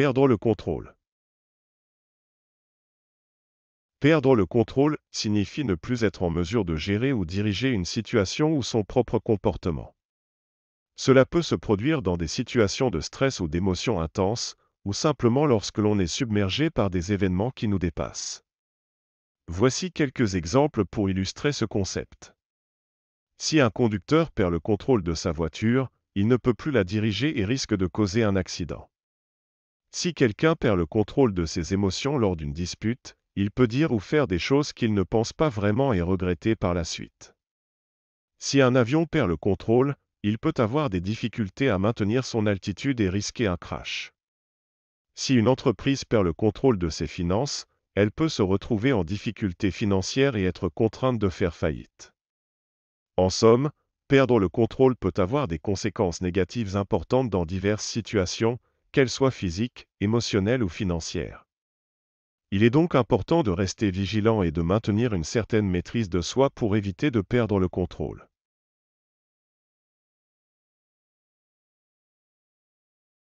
Perdre le contrôle. Perdre le contrôle signifie ne plus être en mesure de gérer ou diriger une situation ou son propre comportement. Cela peut se produire dans des situations de stress ou d'émotions intenses, ou simplement lorsque l'on est submergé par des événements qui nous dépassent. Voici quelques exemples pour illustrer ce concept. Si un conducteur perd le contrôle de sa voiture, il ne peut plus la diriger et risque de causer un accident. Si quelqu'un perd le contrôle de ses émotions lors d'une dispute, il peut dire ou faire des choses qu'il ne pense pas vraiment et regretter par la suite. Si un avion perd le contrôle, il peut avoir des difficultés à maintenir son altitude et risquer un crash. Si une entreprise perd le contrôle de ses finances, elle peut se retrouver en difficulté financière et être contrainte de faire faillite. En somme, perdre le contrôle peut avoir des conséquences négatives importantes dans diverses situations, qu'elles soient physiques, émotionnelles ou financières. Il est donc important de rester vigilant et de maintenir une certaine maîtrise de soi pour éviter de perdre le contrôle.